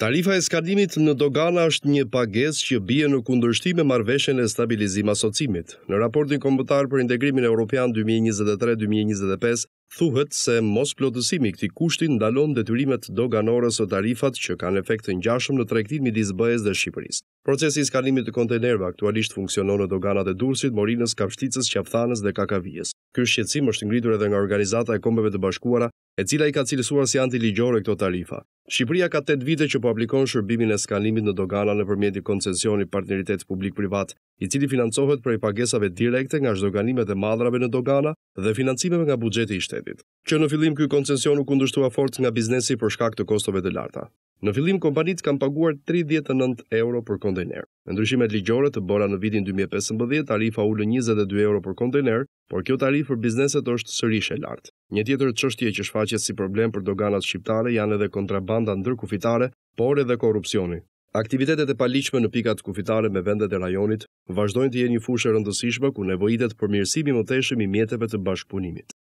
Tarifa e skadimit në Dogana është një pages që bie në kundërshtim me marveshen e stabilizim asocimit. Në raportin kombëtar për integrimin e Europian 2023-2025, thuhet se mos plotësimi këti kushtin ndalon detyrimet doganorës o tarifat që kanë efekt të njashëm në trektin midis bëhes dhe Shqipëris. Procesi skadimit të kontenerve aktualisht funksionon në Doganat e Dursit, Morinës, Kapshticës, Qafthanës dhe Kakavijës. Ky shqetësim është ngritur edhe nga organizata e kombeve të bashkuara, e cila i ka cilësuar si antiligjore këto tarifa. Shqipëria ka 8 vite që po aplikon shërbimin e skanimit në dogana në përmjeti koncesioni partneritet publik-privat, i cili financohet prej pagesave direkte nga shdoganimet e madrave në dogana dhe financimeve nga bugjeti i shtetit. Që në fillim, kjo koncesion u kundushtua fort nga biznesi për shkak të kostove të larta. Në fillim, kompanit kanë paguar 39 euro për kontejner. Në ndryshimet ligjore të bora në vitin 2015, tarifa ullë 22 euro për kontejner, por kjo tarif për bizneset është sërish e lartë. Një tjetër çështje që shfaqet si problem për doganat shqiptare janë edhe kontrabanda ndërkufitare, por edhe korrupsioni. Aktivitetet e paligjshme në pikat kufitare me vendet e rajonit vazhdojnë të jenë një fushë e rëndësishme ku nevojitet përmirësimi më teshëm i mjeteve të bashkëpunimit.